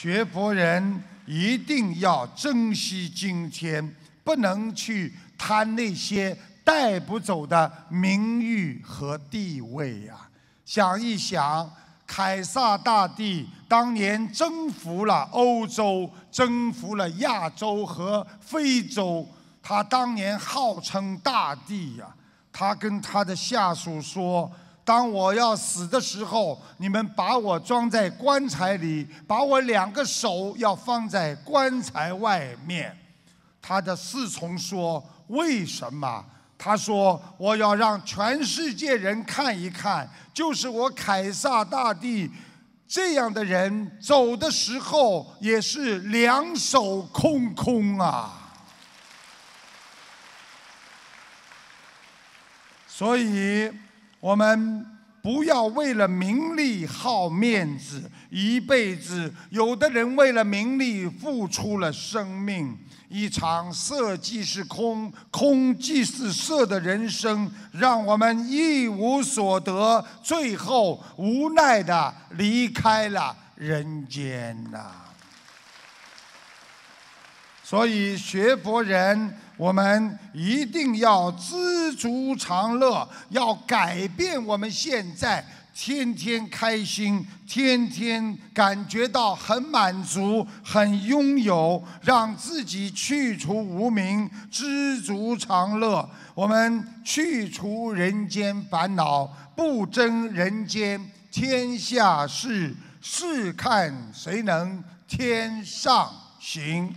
学佛人一定要珍惜今天，不能去贪那些带不走的名誉和地位呀。想一想，凯撒大帝当年征服了欧洲，征服了亚洲和非洲，他当年号称大帝呀。他跟他的下属说。当我要死的时候，你们把我装在棺材里，把我两个手要放在棺材外面。他的侍从说：“为什么？”他说：“我要让全世界人看一看，就是我凯撒大帝这样的人走的时候也是两手空空啊。”所以。我们不要为了名利好面子，一辈子有的人为了名利付出了生命。一场色即是空，空即是色的人生，让我们一无所得，最后无奈的离开了人间呐。所以学佛人，我们一定要知足常乐，要改变我们现在天天开心、天天感觉到很满足、很拥有，让自己去除无名，知足常乐。我们去除人间烦恼，不争人间天下事，试看谁能天上行。